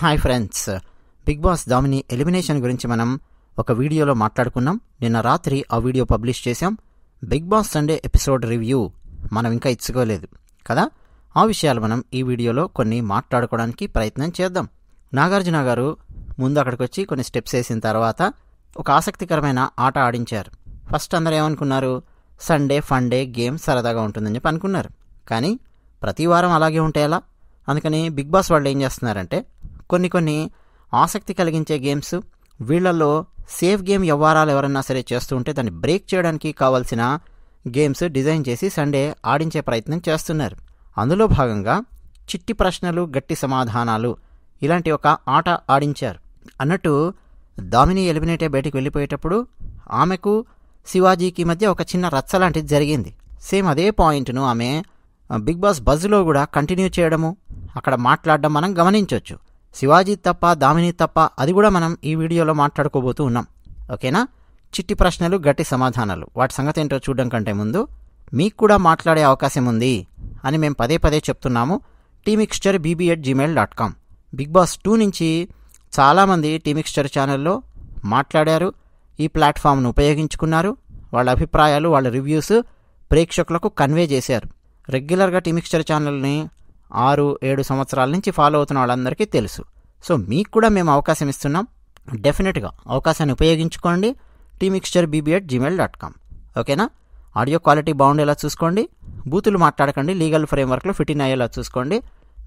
hi friends Bigg Boss Damini elimination గురించి మనం ఒక వీడియోలో మాట్లాడుకున్నాం నిన్న రాత్రి ఆ వీడియో పబ్లిష్ చేశాం Bigg Boss Sunday episode review మనం ఇంకా ఇచ్చుకోలేదు కదా ఆ విషయాలు మనం ఈ వీడియోలో కొన్ని మాట్లాడుకోవడానికి ప్రయత్నం చేద్దాం నాగార్జున గారు ముందు అక్కడికి వచ్చి కొన్ని స్టెప్స్ వేసిన తర్వాత ఒక ఆసక్తికరమైన ఆట ఆడించారు ఫస్ట్ అందరూ ఏమనుకున్నారు సండే ఫండే గేమ్ సరదాగా ఉంటుందని చెప్పి అనుకున్నారు కానీ ప్రతి వారం అలాగే ఉంటే ఎలా అందుకని బిగ్ బాస్ వాళ్ళు ఏం చేస్తున్నారంటే కొన్ని కొన్ని ఆసక్తి కలిగించే గేమ్స్ వీళ్ళల్లో సేఫ్ గేమ్ వ్యవహారాలు ఎవరైనా సరే చేస్తూ ఉంటే దాన్ని బ్రేక్ చేయడానికి కావాల్సిన గేమ్స్ డిజైన్ చేసి సండే ఆడించే ప్రయత్నం చేస్తున్నారు అందులో భాగంగా చిట్టి ప్రశ్నలు గట్టి సమాధానాలు ఇలాంటి ఒక ఆట ఆడించారు అన్నట్టు దామిని ఎలిమినేటే బయటికి వెళ్ళిపోయేటప్పుడు ఆమెకు శివాజీకి మధ్య ఒక చిన్న రచ్చ లాంటిది జరిగింది సేమ్ అదే పాయింట్ను ఆమె బిగ్ బాస్ బజ్లో కూడా కంటిన్యూ చేయడము అక్కడ మాట్లాడడం మనం గమనించవచ్చు శివాజీ తప్ప దామిని తప్ప అది కూడా మనం ఈ వీడియోలో మాట్లాడుకోబోతూ ఉన్నాం ఓకేనా చిట్టి ప్రశ్నలు గట్టి సమాధానాలు వాటి సంగతి ఏంటో చూడడం కంటే ముందు మీకు కూడా మాట్లాడే అవకాశం ఉంది అని మేము పదే పదే చెప్తున్నాము T mixture BB at Gmail dot com Bigg Boss two నుంచి చాలామంది టీమిక్స్చర్ ఛానల్లో మాట్లాడారు ఈ ప్లాట్ఫామ్ను ఉపయోగించుకున్నారు వాళ్ళ అభిప్రాయాలు వాళ్ళ రివ్యూస్ ప్రేక్షకులకు కన్వే చేశారు రెగ్యులర్గా టీమిక్స్చర్ ఛానల్ని ఆరు ఏడు సంవత్సరాల నుంచి ఫాలో అవుతున్న వాళ్ళందరికీ తెలుసు సో మీకు కూడా మేము అవకాశం ఇస్తున్నాం డెఫినెట్గా అవకాశాన్ని ఉపయోగించుకోండి T mixture BB at Gmail dot com ఓకేనా ఆడియో క్వాలిటీ బాగుండేలా చూసుకోండి బూతులు మాట్లాడకండి లీగల్ ఫ్రేమ్వర్క్లో ఫిట్ ఇన్ అయ్యేలా చూసుకోండి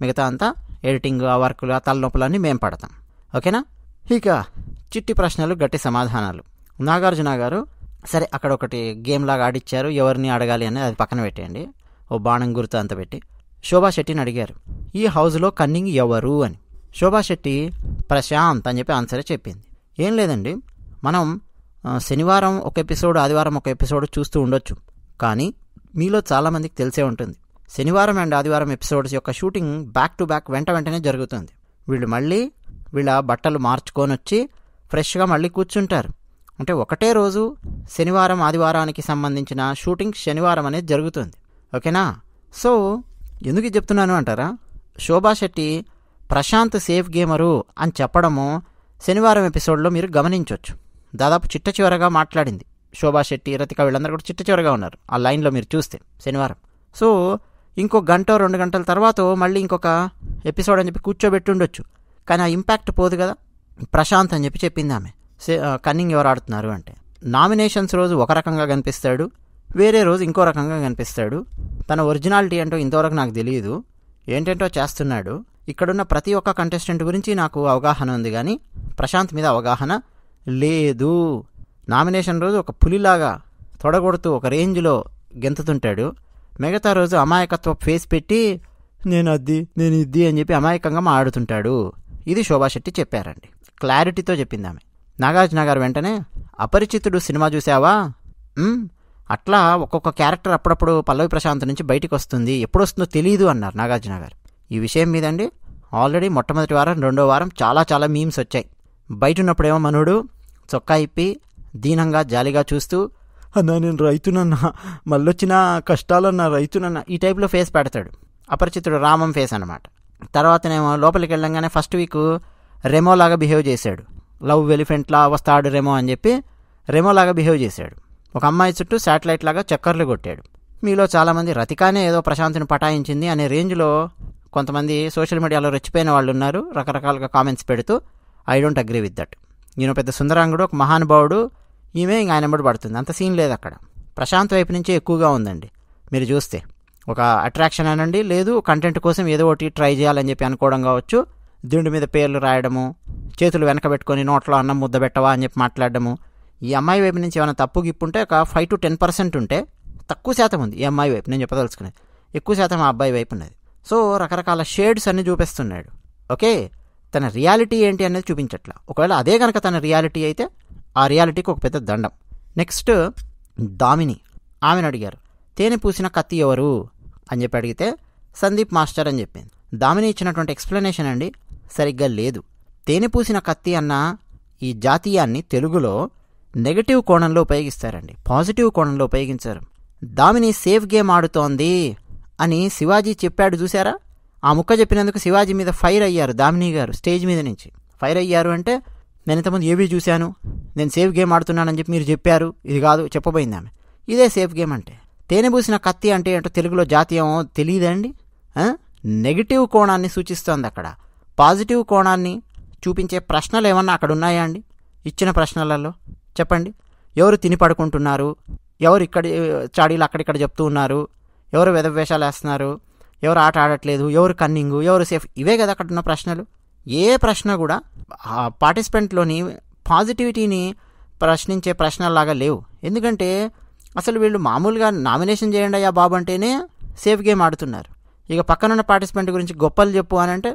మిగతా అంతా ఎడిటింగ్ ఆ వర్కులు ఆ తలనొప్పులన్నీ మేము పడతాం ఓకేనా ఇక చిట్టి ప్రశ్నలు గట్టి సమాధానాలు నాగార్జున గారు సరే అక్కడ ఒకటి గేమ్ లాగా ఆడిచ్చారు ఎవరిని అడగాలి అనేది అది పక్కన పెట్టేయండి ఓ బాణం గుర్తు అంత పెట్టి శోభా శెట్టిని అడిగారు ఈ హౌస్లో కన్నింగ్ ఎవరు అని శోభా శెట్టి ప్రశాంత్ అని చెప్పి ఆన్సరే చెప్పింది ఏం లేదండి మనం శనివారం ఒక ఎపిసోడ్ ఆదివారం ఒక ఎపిసోడ్ చూస్తూ ఉండొచ్చు కానీ మీలో చాలామందికి తెలిసే ఉంటుంది శనివారం అండ్ ఆదివారం ఎపిసోడ్స్ యొక్క షూటింగ్ బ్యాక్ టు బ్యాక్ వెంట వెంటనే జరుగుతుంది వీళ్ళు మళ్ళీ వీళ్ళ బట్టలు మార్చుకొని వచ్చి ఫ్రెష్గా మళ్ళీ కూర్చుంటారు అంటే ఒకటే రోజు శనివారం ఆదివారానికి సంబంధించిన షూటింగ్ శనివారం అనేది జరుగుతుంది ఓకేనా సో ఎందుకు చెప్తున్నాను అంటారా శోభా శెట్టి ప్రశాంత్ సేఫ్ గేమరు అని చెప్పడము శనివారం ఎపిసోడ్లో మీరు గమనించవచ్చు దాదాపు చిట్ట చివరగా మాట్లాడింది శోభా శెట్టి రతిక వీళ్ళందరూ కూడా చిట్ట చివరగా ఉన్నారు ఆ లైన్లో మీరు చూస్తే శనివారం సో ఇంకో గంట రెండు గంటల తర్వాత మళ్ళీ ఇంకొక ఎపిసోడ్ అని చెప్పి కూర్చోబెట్టుండొచ్చు కానీ ఆ ఇంపాక్ట్ పోదు కదా ప్రశాంత్ అని చెప్పి చెప్పింది ఆమె కన్నింగ్ ఎవరు ఆడుతున్నారు అంటే నామినేషన్స్ రోజు ఒక రకంగా కనిపిస్తాడు వేరే రోజు ఇంకో రకంగా కనిపిస్తాడు తన ఒరిజినాలిటీ అంటూ ఇంతవరకు నాకు తెలియదు ఏంటంటో చేస్తున్నాడు ఇక్కడున్న ప్రతి ఒక్క కంటెస్టెంట్ గురించి నాకు అవగాహన ఉంది కానీ ప్రశాంత్ మీద అవగాహన లేదు నామినేషన్ రోజు ఒక పులిలాగా తొడగొడుతూ ఒక రేంజ్లో గెంతుతుంటాడు మిగతా రోజు అమాయకత్వ ఫేస్ పెట్టి నేను అద్ది నేను ఇది అని చెప్పి అమాయకంగా మాడుతుంటాడు ఇది శోభా శెట్టి చెప్పారండి క్లారిటీతో చెప్పిందామె నాగార్జున గారు వెంటనే అపరిచితుడు సినిమా చూసావా అట్లా ఒక్కొక్క క్యారెక్టర్ అప్పుడప్పుడు పల్లవి ప్రశాంత్ నుంచి బయటకు వస్తుంది ఎప్పుడు వస్తుందో తెలియదు అన్నారు నాగార్జున గారు ఈ విషయం మీదండి ఆల్రెడీ మొట్టమొదటి వారం రెండో వారం చాలా చాలా మీమ్స్ వచ్చాయి బయట ఉన్నప్పుడేమో మనుడు చొక్కా ఇప్పి దీనంగా జాలిగా చూస్తూ అన్నా నేను రైతునన్నా మళ్ళొచ్చిన కష్టాలన్నా రైతునన్నా ఈ టైప్లో ఫేస్ పెడతాడు అపరిచితుడు రామం ఫేస్ అనమాట తర్వాతనేమో లోపలికి వెళ్ళంగానే ఫస్ట్ వీక్ రెమోలాగా బిహేవ్ చేశాడు లవ్ ఎలిఫెంట్లా వస్తాడు రెమో అని చెప్పి రెమోలాగా బిహేవ్ చేశాడు ఒక అమ్మాయి చుట్టూ శాటిలైట్ లాగా చక్కర్లు కొట్టాడు మీలో చాలామంది రతికానే ఏదో ప్రశాంతిని పటాయించింది అనే రేంజ్లో కొంతమంది సోషల్ మీడియాలో రెచ్చిపోయిన వాళ్ళు ఉన్నారు రకరకాలుగా కామెంట్స్ పెడుతూ I don't agree with that ఈయన పెద్ద సుందరాంగుడు ఒక మహానుభావుడు ఈమె ఇంక ఆయన ఎంబడి పడుతుంది అంత సీన్ లేదు అక్కడ ప్రశాంత్ వైపు నుంచే ఎక్కువగా ఉందండి మీరు చూస్తే ఒక అట్రాక్షన్ అనండి లేదు కంటెంట్ కోసం ఏదో ఒకటి ట్రై చేయాలని చెప్పి అనుకోవడం కావచ్చు దిండు మీద పేర్లు రాయడము చేతులు వెనకబెట్టుకొని నోట్లో అన్నం ముద్ద పెట్టవా అని చెప్పి మాట్లాడడము ఈ అమ్మాయి వైపు నుంచి ఏమైనా తప్పు గిప్పుంటే ఒక ఫైవ్ టు టెన్ పర్సెంట్ ఉంటే తక్కువ శాతం ఉంది ఈ అమ్మాయి వైపు నేను చెప్పదలుచుకునేది ఎక్కువ శాతం ఆ అబ్బాయి వైపు ఉన్నది సో రకరకాల షేడ్స్ అన్ని చూపిస్తున్నాడు ఓకే తన రియాలిటీ ఏంటి అనేది చూపించట్లా ఒకవేళ అదే కనుక తన రియాలిటీ అయితే ఆ రియాలిటీకి ఒక పెద్ద దండం నెక్స్ట్ దామిని ఆమెను అడిగారు తేనె పూసిన కత్తి ఎవరు అని చెప్పి అడిగితే సందీప్ మాస్టర్ అని చెప్పింది దామిని ఇచ్చినటువంటి ఎక్స్ప్లెనేషన్ అండి సరిగ్గా లేదు తేనె పూసిన కత్తి అన్న ఈ జాతీయాన్ని తెలుగులో నెగటివ్ కోణంలో ఉపయోగిస్తారండి పాజిటివ్ కోణంలో ఉపయోగించారు దామిని సేఫ్ గేమ్ ఆడుతోంది అని శివాజీ చెప్పాడు చూసారా ఆ ముక్క చెప్పినందుకు శివాజీ మీద ఫైర్ అయ్యారు దామిని గారు స్టేజ్ మీద నుంచి ఫైర్ అయ్యారు అంటే నేను ఇంతకుముందు ఏవి చూశాను నేను సేఫ్ గేమ్ ఆడుతున్నానని చెప్పి మీరు చెప్పారు ఇది కాదు చెప్పబోయింది ఆమె ఇదే సేఫ్ గేమ్ అంటే తేనెబూసిన కత్తి అంటే ఏంటో తెలుగులో జాతీయమో తెలియదండి నెగిటివ్ కోణాన్ని సూచిస్తోంది అక్కడ పాజిటివ్ కోణాన్ని చూపించే ప్రశ్నలు ఏమన్నా అక్కడ ఉన్నాయా అండి ఇచ్చిన ప్రశ్నలలో చెప్పండి ఎవరు తిని పడుకుంటున్నారు ఎవరు ఇక్కడ చాడీలు అక్కడిక్కడ చెప్తూ ఉన్నారు ఎవరు వెధవేషాలు వేస్తున్నారు ఎవరు ఆట ఆడట్లేదు ఎవరు కన్నింగు ఎవరు సేఫ్ ఇవే కదా అక్కడ ఉన్న ప్రశ్నలు ఏ ప్రశ్న కూడా పార్టిసిపెంట్లోని పాజిటివిటీని ప్రశ్నించే ప్రశ్నలాగా లేవు ఎందుకంటే అసలు వీళ్ళు మామూలుగా నామినేషన్ చేయండి అయ్యా బాబు అంటేనే సేఫ్ గేమ్ ఆడుతున్నారు ఇక పక్కనున్న పార్టిసిపెంట్ గురించి గొప్పలు చెప్పు అని అంటే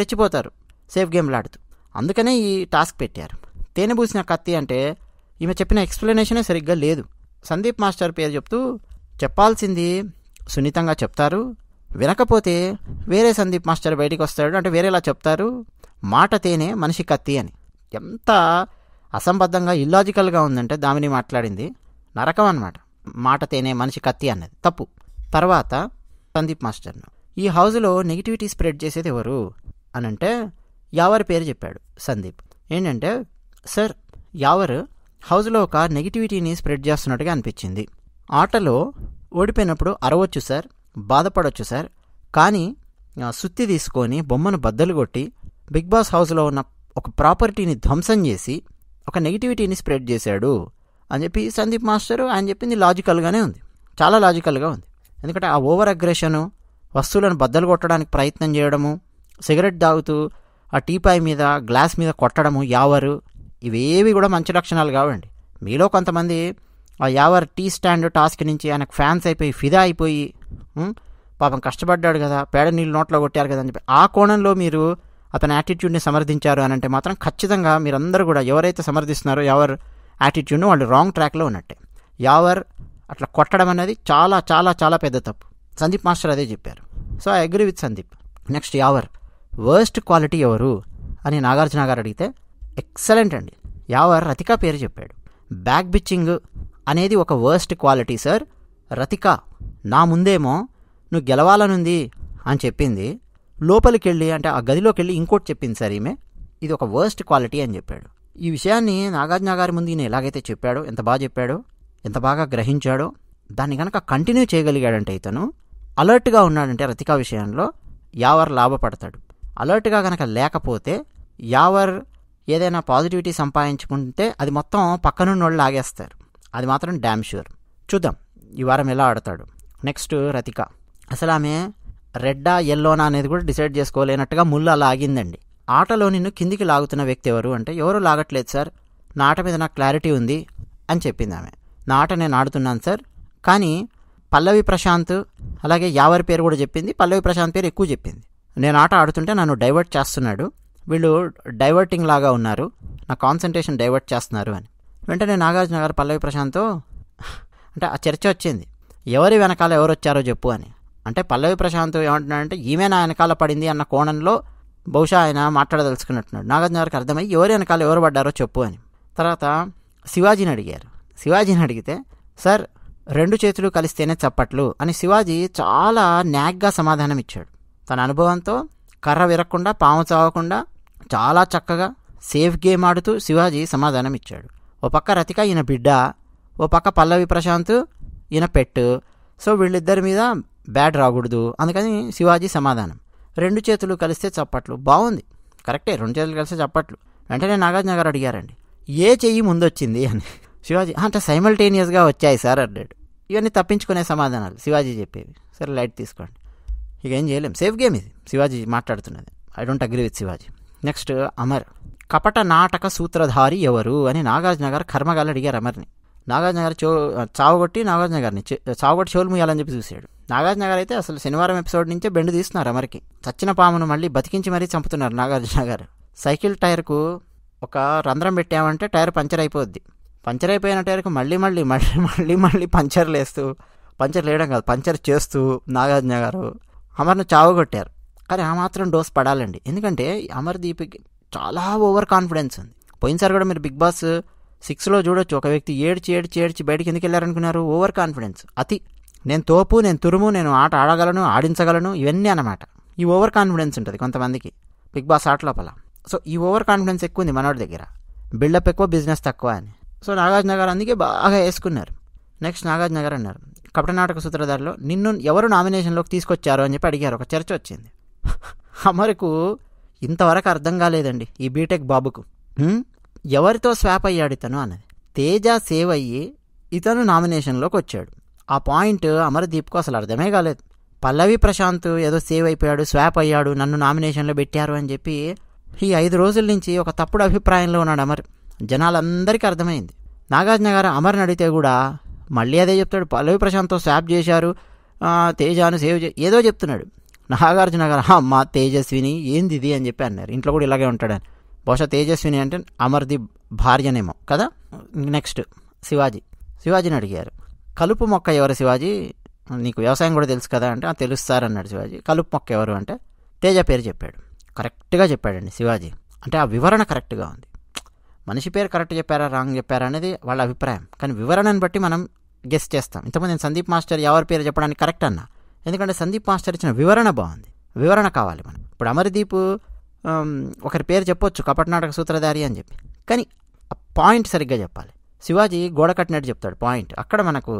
రెచ్చిపోతారు సేఫ్ గేమ్లు ఆడుతూ అందుకనే ఈ టాస్క్ పెట్టారు తేనె పూసిన కత్తి అంటే ఈమె చెప్పిన ఎక్స్ప్లెనేషనే సరిగ్గా లేదు సందీప్ మాస్టర్ పేరు చెప్తూ చెప్పాల్సింది సున్నితంగా చెప్తారు వినకపోతే వేరే సందీప్ మాస్టర్ బయటికి వస్తాడు అంటే వేరేలా చెప్తారు మాట తేనే మనిషి కత్తి అని ఎంత అసంబద్ధంగా ఇల్లాజికల్గా ఉందంటే దామిని మాట్లాడింది నరకం అనమాట మాట తేనే మనిషి కత్తి అన్నది తప్పు తర్వాత సందీప్ మాస్టర్ను ఈ హౌజ్లో నెగిటివిటీ స్ప్రెడ్ చేసేది ఎవరు అనంటే యావర్ పేరు చెప్పాడు సందీప్ ఏంటంటే సార్ యావర్ హౌస్లో ఒక నెగిటివిటీని స్ప్రెడ్ చేస్తున్నట్టుగా అనిపించింది ఆటలో ఓడిపోయినప్పుడు అరవచ్చు సార్ బాధపడవచ్చు సార్ కానీ సుత్తి తీసుకొని బొమ్మను బద్దలు కొట్టి బిగ్ బాస్ హౌస్లో ఉన్న ఒక ప్రాపర్టీని ధ్వంసం చేసి ఒక నెగిటివిటీని స్ప్రెడ్ చేశాడు అని చెప్పి సందీప్ మాస్టరు ఆయన చెప్పింది లాజికల్గానే ఉంది చాలా లాజికల్గా ఉంది ఎందుకంటే ఆ ఓవర్ అగ్రెషను వస్తువులను బద్దలు కొట్టడానికి ప్రయత్నం చేయడము సిగరెట్ తాగుతూ ఆ టీపాయ్ మీద గ్లాస్ మీద కొట్టడము యావరు ఇవేవి కూడా మంచి లక్షణాలు కావండి మీలో కొంతమంది ఆ యావర్ టీ స్టాండ్ టాస్క్ నుంచి ఆయనకు ఫ్యాన్స్ అయిపోయి ఫిదా అయిపోయి పాపం కష్టపడ్డాడు కదా పేడ నీళ్ళు నోట్లో కొట్టారు కదా అని చెప్పి ఆ కోణంలో మీరు అతని యాటిట్యూడ్ని సమర్థించారు అని అంటే మాత్రం ఖచ్చితంగా మీరందరూ కూడా ఎవరైతే సమర్థిస్తున్నారో ఎవరు యాటిట్యూడ్ను వాళ్ళు రాంగ్ ట్రాక్లో ఉన్నట్టే యావర్ అట్లా కొట్టడం అనేది చాలా చాలా చాలా పెద్ద తప్పు సందీప్ మాస్టర్ అదే చెప్పారు so I agree with Sandeep next Yawar worst quality ఎవరు అని నాగార్జున గారు అడిగితే ఎక్సలెంట్ అండి యావర్ రతిక పేరు చెప్పాడు బ్యాక్ బిచ్చింగ్ అనేది ఒక వర్స్ట్ క్వాలిటీ సార్ రతిక నా ముందేమో నువ్వు గెలవాలనుంది అని చెప్పింది లోపలికి వెళ్ళి అంటే ఆ గదిలోకి వెళ్ళి ఇంకోటి చెప్పింది సార్ ఈమె ఇది ఒక వర్స్ట్ క్వాలిటీ అని చెప్పాడు ఈ విషయాన్ని నాగార్జున గారి ముందు ఈయన ఎలాగైతే చెప్పాడో ఎంత బాగా చెప్పాడో ఎంత బాగా గ్రహించాడో దాన్ని కనుక కంటిన్యూ చేయగలిగాడంటే ఇతను అలర్ట్గా ఉన్నాడంటే రతిక విషయంలో యావర్ లాభపడతాడు అలర్ట్గా కనుక లేకపోతే యావర్ ఏదైనా పాజిటివిటీ సంపాదించుకుంటే అది మొత్తం పక్కనున్న వాళ్ళు లాగేస్తారు అది మాత్రం డ్యామ్ షూర్ చూద్దాం ఈ వారం ఎలా ఆడతాడు నెక్స్ట్ రతిక అసలు ఆమె రెడ్డా ఎల్లోనా అనేది కూడా డిసైడ్ చేసుకోలేనట్టుగా ముళ్ళు అలా ఆగిందండి ఆటలో నిన్ను కిందికి లాగుతున్న వ్యక్తి ఎవరు అంటే ఎవరు లాగట్లేదు సార్ నా ఆట మీద నాకు క్లారిటీ ఉంది అని చెప్పింది ఆమె నా ఆట నేను ఆడుతున్నాను సార్ కానీ పల్లవి ప్రశాంత్ అలాగే యావరి పేరు కూడా చెప్పింది పల్లవి ప్రశాంత్ పేరు ఎక్కువ చెప్పింది నేను ఆట ఆడుతుంటే నన్ను డైవర్ట్ చేస్తున్నాడు వీళ్ళు డైవర్టింగ్ లాగా ఉన్నారు నా కాన్సన్ట్రేషన్ డైవర్ట్ చేస్తున్నారు అని వెంటనే నాగార్జున గారు పల్లవి ప్రశాంత్తో అంటే ఆ చర్చ వచ్చింది ఎవరి వెనకాల ఎవరు వచ్చారో చెప్పు అని అంటే పల్లవి ప్రశాంత్ ఏమంటున్నాడంటే ఈమె నా వెనకాల పడింది అన్న కోణంలో బహుశా ఆయన మాట్లాడదలుచుకున్నట్టున్నాడు నాగార్జున గారికి అర్థమై ఎవరి వెనకాల ఎవరు పడ్డారో చెప్పు అని తర్వాత శివాజీని అడిగారు శివాజీని అడిగితే సార్ రెండు చేతులు కలిస్తేనే చప్పట్లు అని శివాజీ చాలా న్యాగ్గా సమాధానం ఇచ్చాడు తన అనుభవంతో కర్ర విరక్కుండా పాము చావకుండా చాలా చక్కగా సేఫ్ గేమ్ ఆడుతూ శివాజీ సమాధానం ఇచ్చాడు ఓ పక్క రతిక ఈయన బిడ్డ ఓ పక్క పల్లవి ప్రశాంత్ ఈయన పెట్టు సో వీళ్ళిద్దరి మీద బ్యాట్ రాకూడదు అందుకని శివాజీ సమాధానం రెండు చేతులు కలిస్తే చప్పట్లు బాగుంది కరెక్టే రెండు చేతులు కలిస్తే చప్పట్లు వెంటనే నాగార్జున గారు అడిగారండి ఏ చెయ్యి ముందొచ్చింది అని శివాజీ అంటే సైమల్టేనియస్గా వచ్చాయి సార్ అన్నాడు ఇవన్నీ తప్పించుకునే సమాధానాలు శివాజీ చెప్పేవి సరే లైట్ తీసుకోండి ఇక ఏం చేయలేం సేఫ్ గేమ్ ఇది శివాజీ మాట్లాడుతున్నది I don't agree with Shivaji next Amar కపట నాటక సూత్రధారి ఎవరు అని నాగార్జున గారు కర్మగాలు అడిగారు అమర్ని నాగార్జున గారు చో చావుగొట్టి నాగార్జున గారిని చావుగొట్టి చోలు ముయ్యాలని చెప్పి చూశాడు నాగార్జున గారు అయితే అసలు శనివారం ఎపిసోడ్ నుంచే బెండు తీస్తున్నారు అమర్కి చచ్చిన పామును మళ్ళీ బతికించి మరీ చంపుతున్నారు నాగార్జున గారు సైకిల్ టైర్కు ఒక రంధ్రం పెట్టామంటే టైర్ పంచర్ అయిపోద్ది పంచర్ అయిపోయిన టైర్కు మళ్ళీ మళ్ళీ మళ్ళీ మళ్ళీ మళ్ళీ పంచర్లు వేస్తూ పంచర్ వేయడం కాదు పంచర్ చేస్తూ నాగార్జున గారు అమర్ను చావుగొట్టారు కానీ ఆ మాత్రం డోస్ పడాలండి ఎందుకంటే అమర్దీప్కి చాలా ఓవర్ కాన్ఫిడెన్స్ ఉంది పోయినసారి కూడా మీరు బిగ్ బాస్ సిక్స్లో చూడొచ్చు ఒక వ్యక్తి ఏడ్చి ఏడ్చి ఏడ్చి బయటికి ఎందుకు వెళ్ళారనుకున్నారు ఓవర్ కాన్ఫిడెన్స్ అతి నేను తోపు నేను తురుము నేను ఆట ఆడగలను ఆడించగలను ఇవన్నీ అనమాట ఈ ఓవర్ కాన్ఫిడెన్స్ ఉంటుంది కొంతమందికి బిగ్ బాస్ ఆట లోపల సో ఈ ఓవర్ కాన్ఫిడెన్స్ ఎక్కువ ఉంది మనోడి దగ్గర బిల్డప్ ఎక్కువ బిజినెస్ తక్కువ అని సో నాగార్జున గారు అందుకే బాగా వేసుకున్నారు నెక్స్ట్ నాగార్జున గారు అన్నారు నాటక సూత్రధారిలో నిన్ను ఎవరు నామినేషన్లోకి తీసుకొచ్చారు అని చెప్పి అడిగారు ఒక చర్చ వచ్చింది అమరకు ఇంతవరకు అర్థం కాలేదండి ఈ బీటెక్ బాబుకు ఎవరితో స్వాప్ అయ్యాడు ఇతను అన్నది తేజ సేవ్ అయ్యి ఇతను నామినేషన్లోకి వచ్చాడు ఆ పాయింట్ అమరదీప్కు అసలు అర్థమే కాలేదు పల్లవి ప్రశాంత్ ఏదో సేవ్ అయిపోయాడు స్వాప్ అయ్యాడు నన్ను నామినేషన్లో పెట్టారు అని చెప్పి ఈ ఐదు రోజుల నుంచి ఒక తప్పుడు అభిప్రాయంలో ఉన్నాడు అమర్ జనాలందరికీ అర్థమైంది నాగార్జున గారు అమర్ని అడిగితే కూడా మళ్ళీ అదే చెప్తాడు పల్లవి ప్రశాంత్తో స్వాప్ చేశారు తేజాను సేవ్ చే ఏదో చెప్తున్నాడు నాగార్జున గారు మా తేజస్విని ఏంది ఇది అని చెప్పి అన్నారు ఇంట్లో కూడా ఇలాగే ఉంటాడని బహుశా తేజస్విని అంటే అమర్ది భార్యనేమో కదా నెక్స్ట్ శివాజీ శివాజీని అడిగారు కలుపు మొక్క ఎవరు శివాజీ నీకు వ్యవసాయం కూడా తెలుసు కదా అంటే తెలుసు అన్నాడు శివాజీ కలుపు మొక్క ఎవరు అంటే తేజ పేరు చెప్పాడు కరెక్ట్గా చెప్పాడండి శివాజీ అంటే ఆ వివరణ కరెక్ట్గా ఉంది మనిషి పేరు కరెక్ట్ చెప్పారా రాంగ్ చెప్పారా అనేది వాళ్ళ అభిప్రాయం కానీ వివరణను బట్టి మనం గెస్ట్ చేస్తాం ఇంతకుముందు నేను సందీప్ మాస్టర్ ఎవరి పేరు చెప్పడానికి కరెక్ట్ అన్నా ఎందుకంటే సందీప్ మాస్టర్ ఇచ్చిన వివరణ బాగుంది వివరణ కావాలి మనం ఇప్పుడు అమరదీప్ ఒకరి పేరు చెప్పొచ్చు కపటనాటక సూత్రధారి అని చెప్పి కానీ ఆ పాయింట్ సరిగ్గా చెప్పాలి శివాజీ గోడ కట్టినట్టు చెప్తాడు పాయింట్ అక్కడ మనకు